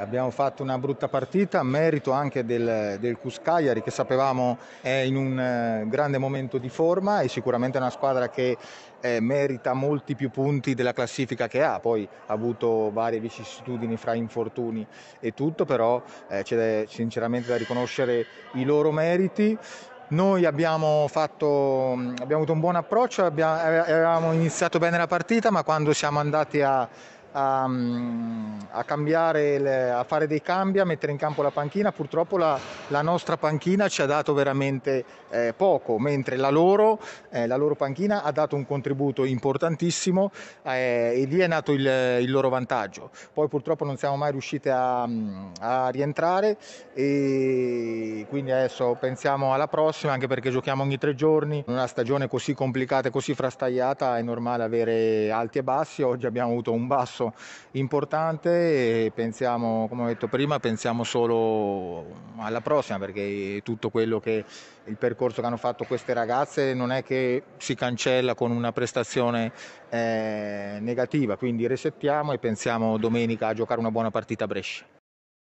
Abbiamo fatto una brutta partita, merito anche del, del Cuscagliari che sapevamo è in un eh, grande momento di forma e sicuramente è una squadra che eh, merita molti più punti della classifica che ha, poi ha avuto varie vicissitudini fra infortuni e tutto, però eh, c'è sinceramente da riconoscere i loro meriti. Noi abbiamo, fatto, mm, abbiamo avuto un buon approccio, abbiamo, eh, avevamo iniziato bene la partita, ma quando siamo andati a, a mm, a cambiare, a fare dei cambi, a mettere in campo la panchina. Purtroppo la, la nostra panchina ci ha dato veramente eh, poco, mentre la loro, eh, la loro, panchina ha dato un contributo importantissimo eh, e lì è nato il, il, loro vantaggio. Poi purtroppo non siamo mai riusciti a, a rientrare e quindi adesso pensiamo alla prossima, anche perché giochiamo ogni tre giorni. In una stagione così complicata e così frastagliata è normale avere alti e bassi. Oggi abbiamo avuto un basso importante e pensiamo, come ho detto prima, pensiamo solo alla prossima perché tutto quello che il percorso che hanno fatto queste ragazze non è che si cancella con una prestazione eh, negativa, quindi resettiamo e pensiamo domenica a giocare una buona partita a Brescia.